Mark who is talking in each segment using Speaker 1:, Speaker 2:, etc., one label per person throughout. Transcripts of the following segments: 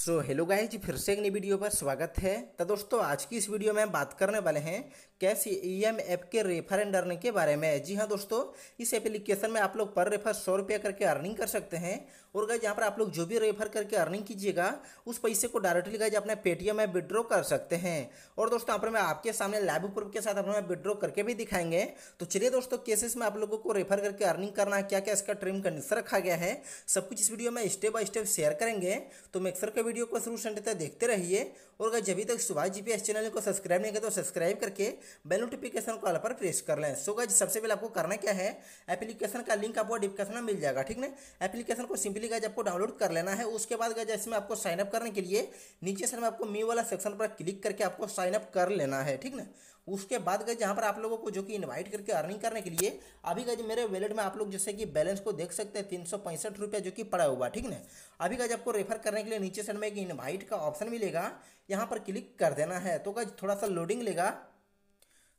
Speaker 1: so hello गाय जी फिर से एक नई वीडियो पर स्वागत है तो दोस्तों आज की इस वीडियो में हम बात करने वाले हैं कैश ई एम ऐप के रेफर एंड अर्निंग के बारे में जी हाँ दोस्तों इस एप्लीकेशन में आप लोग पर रेफर सौ रुपया करके अर्निंग कर सकते हैं और गाय यहाँ पर आप लोग जो भी रेफर करके अर्निंग कीजिएगा उस पैसे को डायरेक्टली गाय अपने पेटीएम में विड्रॉ कर सकते हैं और दोस्तों यहाँ पर मैं आपके सामने लाइव प्रूफ के साथ अपने विड्रॉ करके भी दिखाएंगे तो चलिए दोस्तों केसेस में आप लोगों को रेफर करके अर्निंग करना है क्या क्या इसका ट्रिम कंडीशन रखा गया है सब कुछ इस वीडियो में स्टेप बाय स्टेप शेयर करेंगे तो मेक्सर के वीडियो को शुरू से तक देखते रहिए और अगर जब तक सुभाष जी चैनल को सब्सक्राइब नहीं किया तो सब्सक्राइब करके बेल नोटिफिकेशन कॉल पर प्रेस कर लें सो गाइज सबसे पहले आपको करना क्या है एप्लीकेशन का लिंक आपको डिस्क्रिप्शन में मिल जाएगा ठीक ना एप्लीकेशन को सिंपली गाइज आपको डाउनलोड कर लेना है उसके बाद गाइज इसमें आपको साइनअप करने के लिए नीचे सर में आपको मी वाला सेक्शन पर क्लिक करके आपको साइनअप कर लेना है ठीक ना उसके बाद गए जहाँ पर आप लोगों को जो कि इनवाइट करके अर्निंग करने के लिए अभी गए मेरे वैलेट में आप लोग जैसे कि बैलेंस को देख सकते हैं तीन सौ पैंसठ रुपया जो कि पड़ा हुआ ठीक ना अभी गए आपको रेफर करने के लिए नीचे से सेक्शन में एक इनवाइट का ऑप्शन मिलेगा यहाँ पर क्लिक कर देना है तो गज थोड़ा सा लोडिंग लेगा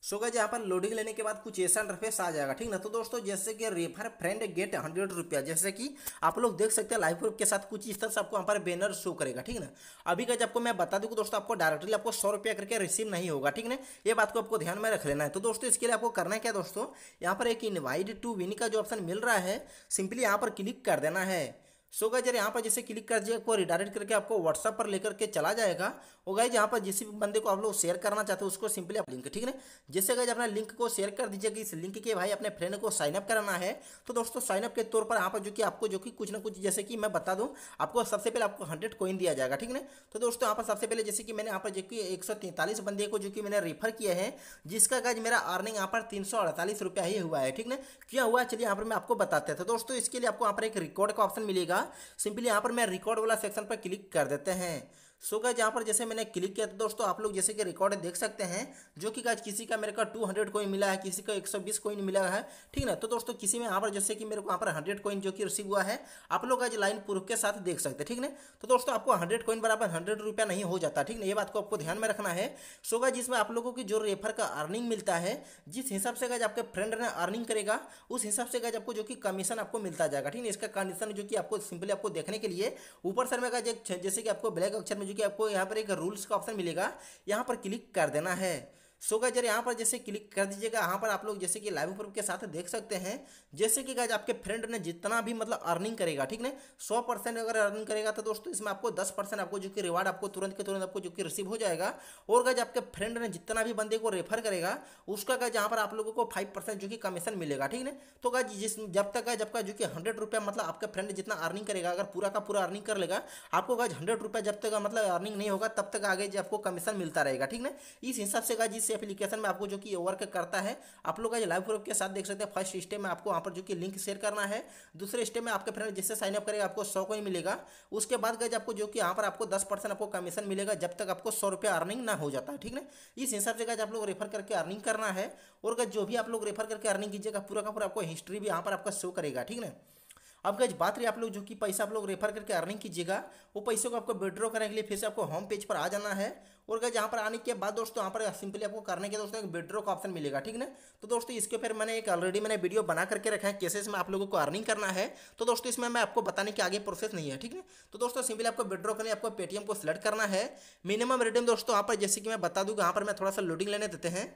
Speaker 1: सो गज यहाँ पर लोडिंग लेने के बाद कुछ ऐसा इंटरफेस आ जाएगा ठीक ना तो दोस्तों जैसे कि रेफर फ्रेंड गेट हंड्रेड रुपया जैसे कि आप लोग देख सकते हैं लाइव ग्रुप के साथ कुछ इस तरह से आपको यहाँ पर बैनर शो करेगा ठीक ना अभी गज आपको मैं बता दूँ दोस्तों आपको डायरेक्टली आपको सौ रुपया करके रिसीव नहीं होगा ठीक ना ये बात को आपको ध्यान में रख लेना है तो दोस्तों इसके लिए आपको करना है क्या दोस्तों यहाँ पर एक इन्वाइट टू विन का जो ऑप्शन मिल रहा है सिंपली यहाँ पर क्लिक कर देना है सो गाइज यार यहाँ पर जैसे क्लिक कर दिया को रिडायरेक्ट करके आपको व्हाट्सअप पर लेकर के चला जाएगा और गाइज यहाँ पर जिस भी बंदे को आप लोग शेयर करना चाहते हो उसको सिंपली आप लिंक ठीक है जैसे गाइज अपना लिंक को शेयर कर दीजिए कि इस लिंक के भाई अपने फ्रेंड को साइनअप कराना है तो दोस्तों साइनअप के तौर पर यहाँ पर जो कि आपको जो कि कुछ ना कुछ जैसे कि मैं बता दूँ आपको सबसे पहले आपको हंड्रेड कोइन दिया जाएगा ठीक है तो दोस्तों यहाँ पर सबसे पहले जैसे कि मैंने यहाँ पर जो कि एक बंदे को जो कि मैंने रेफर किया है जिसका गाइज मेरा अर्निंग यहाँ पर तीन ही हुआ है ठीक है क्या हुआ चलिए यहाँ पर मैं आपको बताते थे तो दोस्तों इसके लिए आपको यहाँ पर एक रिकॉर्ड का ऑप्शन मिलेगा सिंपली यहाँ पर मैं रिकॉर्ड वाला सेक्शन पर क्लिक कर देते हैं सो so, गाइज यहाँ पर जैसे मैंने क्लिक किया था दोस्तों आप लोग जैसे कि रिकॉर्ड देख सकते हैं जो कि गाइज किसी का मेरे का टू हंड्रेड कोइन मिला है किसी का एक सौ बीस कोइन मिला है ठीक ना तो दोस्तों किसी में यहाँ पर जैसे कि मेरे को यहाँ पर हंड्रेड कोइन जो कि रिसीव हुआ है आप लोग आज लाइन प्रूफ के साथ देख सकते हैं ठीक ना तो दोस्तों आपको हंड्रेड कोइन बराबर हंड्रेड रुपया नहीं हो जाता ठीक ना ये बात को आपको ध्यान में रखना है सो गाइज जिसमें आप लोगों की जो रेफर का अर्निंग मिलता है जिस हिसाब से गाइज आपके फ्रेंड ने अर्निंग करेगा उस हिसाब से गाइज आपको जो कि कमीशन आपको मिलता जाएगा ठीक ना इसका कंडीशन जो कि आपको सिंपली आपको देखने के लिए ऊपर सर में जैसे कि आपको ब्लैक अक्षर में जो कि आपको यहाँ पर एक रूल्स का ऑप्शन मिलेगा यहाँ पर क्लिक कर देना है सो गाइज यार यहाँ पर जैसे क्लिक कर दीजिएगा यहाँ पर आप लोग जैसे कि लाइव प्रूफ के साथ देख सकते हैं जैसे कि गाइज आपके फ्रेंड ने जितना भी मतलब अर्निंग करेगा ठीक है सौ परसेंट अगर अर्निंग करेगा तो दोस्तों इसमें आपको दस परसेंट आपको जो कि रिवार्ड आपको तुरंत के तुरंत आपको जो कि रिसीव हो जाएगा और गाइज आपके फ्रेंड ने जितना भी बंदे को रेफर करेगा उसका गाइज यहाँ पर आप लोगों को फाइव परसेंट जो कि कमीशन मिलेगा ठीक है तो गाइज जिस जब तक गाइज आपका जो कि हंड्रेड रुपया मतलब आपका फ्रेंड जितना अर्निंग करेगा अगर पूरा का पूरा अर्निंग कर लेगा आपको गाइज हंड्रेड रुपया जब तक मतलब अर्निंग नहीं होगा तब तक आगे आपको कमीशन मिलता रहेगा ठीक ना इस हिसाब से गाइज इस एप्लीकेशन में आपको जो कि वर्क करता है आप लोग आज लाइव ग्रुप के साथ देख सकते हैं फर्स्ट स्टेप में आपको वहाँ पर जो कि लिंक शेयर करना है दूसरे स्टेप में आपके फ्रेंड जिससे साइनअप करेगा आपको सौ कोई मिलेगा उसके बाद गए आपको जो कि यहाँ पर आपको दस परसेंट आपको कमीशन मिलेगा जब तक आपको सौ रुपया अर्निंग ना हो जाता है ठीक ना इस हिसाब से गज आप लोग रेफर करके अर्निंग करना है और जो भी आप लोग रेफर करके अर्निंग कीजिएगा पूरा का पूरा आपको हिस्ट्री भी यहाँ पर आपका शो करेगा ठीक ना अब गज बात रही आप लोग जो कि पैसा आप लोग रेफर करके अर्निंग कीजिएगा वो पैसे को आपको विड्रॉ करने के लिए फिर से आपको होम पेज पर आ जाना है और गज यहाँ पर आने के बाद दोस्तों यहाँ पर सिंपली आपको करने के दोस्तों एक विड्रॉ का ऑप्शन मिलेगा ठीक ना तो दोस्तों इसके फिर मैंने एक ऑलरेडी मैंने वीडियो बना करके रखा है कैसे इसमें आप लोगों को अर्निंग करना है तो दोस्तों इसमें मैं आपको बताने की आगे प्रोसेस नहीं है ठीक है तो दोस्तों सिंपली आपको विड्रॉ करने आपको पेटीएम को सिलेक्ट करना है मिनिमम रिडीम दोस्तों यहाँ पर जैसे कि मैं बता दूँगा यहाँ पर मैं थोड़ा सा लोडिंग लेने देते हैं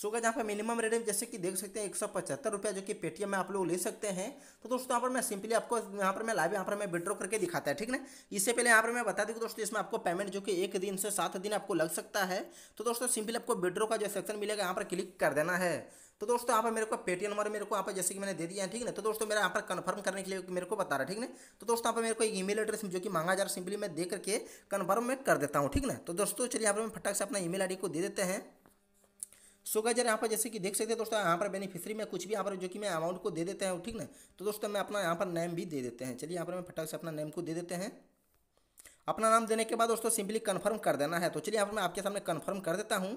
Speaker 1: सो गए यहाँ पर मिनिमम रेट जैसे कि देख सकते हैं एक सौ पचहत्तर रुपया जो कि पेटीएम में आप लोग ले सकते हैं तो दोस्तों यहाँ पर मैं सिंपली आपको यहाँ पर मैं लाइव यहाँ पर मैं विड्रॉ करके दिखाता है ठीक ना इससे पहले यहाँ पर मैं बता दूँ दोस्तों इसमें आपको पेमेंट जो कि एक दिन से सात दिन आपको लग सकता है तो दोस्तों सिंपली आपको विड्रो का जो सेक्शन मिलेगा यहाँ पर क्लिक कर देना है तो दोस्तों यहाँ पर मेरे को पेटीएम नंबर मेरे को यहाँ पर जैसे कि मैंने दे दिया है ठीक है तो दोस्तों मेरा यहाँ पर कन्फर्म करने के लिए मेरे को बता रहा है ठीक है तो दोस्तों यहाँ पर मेरे को एक ईमेल एड्रेस जो कि मांगा जा रहा सिंपली मैं दे करके कन्फर्म मैं कर देता हूँ ठीक ना तो दोस्तों चलिए यहाँ पर मैं फटाक से अपना ईमेल आईडी को दे देते हैं सो so यहाँ पर जैसे कि देख सकते हैं दोस्तों यहाँ पर बेनिफिशियरी में कुछ भी यहाँ पर जो कि मैं अमाउंट को दे देते हैं ठीक ना तो दोस्तों मैं अपना यहाँ पर नेम भी दे देते हैं चलिए यहाँ पर मैं फटाक से अपना नेम को दे देते हैं अपना नाम देने के बाद दोस्तों सिंपली कन्फर्म कर देना है तो चलिए यहाँ पर मैं आपके सामने कन्फर्म कर देता हूँ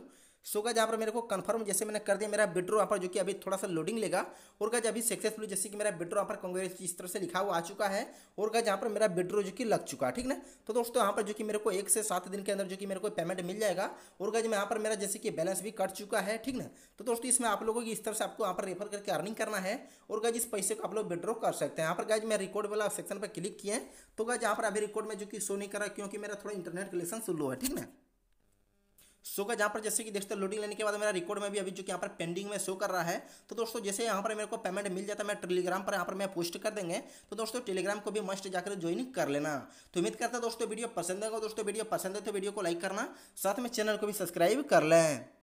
Speaker 1: सो गज यहाँ पर मेरे को कंफर्म जैसे मैंने कर दिया मेरा विड्रो यहाँ पर जो कि अभी थोड़ा सा लोडिंग लेगा और गज अभी सक्सेसफुल जैसे कि मेरा विड्रो यहाँ पर कांग्रेस इस तरह से लिखा हुआ आ चुका है और गज यहाँ पर मेरा विड्रो जो कि लग चुका है ठीक ना तो दोस्तों यहाँ पर जो कि मेरे को एक से सात दिन के अंदर जो कि मेरे को पेमेंट मिल जाएगा और गज यहाँ पर मेरा जैसे कि बैलेंस भी कट चुका है ठीक ना तो दोस्तों इसमें आप लोगों की इस तरह से आपको यहाँ पर रेफर करके अर्निंग करना है और गज इस पैसे को आप लोग विड्रो कर सकते हैं यहाँ पर गज मैं रिकॉर्ड वाला सेक्शन पर क्लिक किए तो गज यहाँ पर अभी रिकॉर्ड में जो कि शो नहीं करा क्योंकि मेरा थोड़ा इंटरनेट कलेक्शन स्लो है ठीक ना शो का जहाँ पर जैसे कि देखते लोडिंग लेने के बाद मेरा रिकॉर्ड में भी अभी जो कि यहाँ पर पेंडिंग में शो कर रहा है तो दोस्तों जैसे यहाँ पर मेरे को पेमेंट मिल जाता है मैं टेलीग्राम पर यहाँ पर मैं पोस्ट कर देंगे तो दोस्तों टेलीग्राम को भी मस्ट जाकर ज्वाइन कर लेना तो उम्मीद करता है दोस्तों वीडियो पसंद है दोस्तों वीडियो पसंद है तो वीडियो को लाइक करना साथ में चैनल को भी सब्सक्राइब कर लें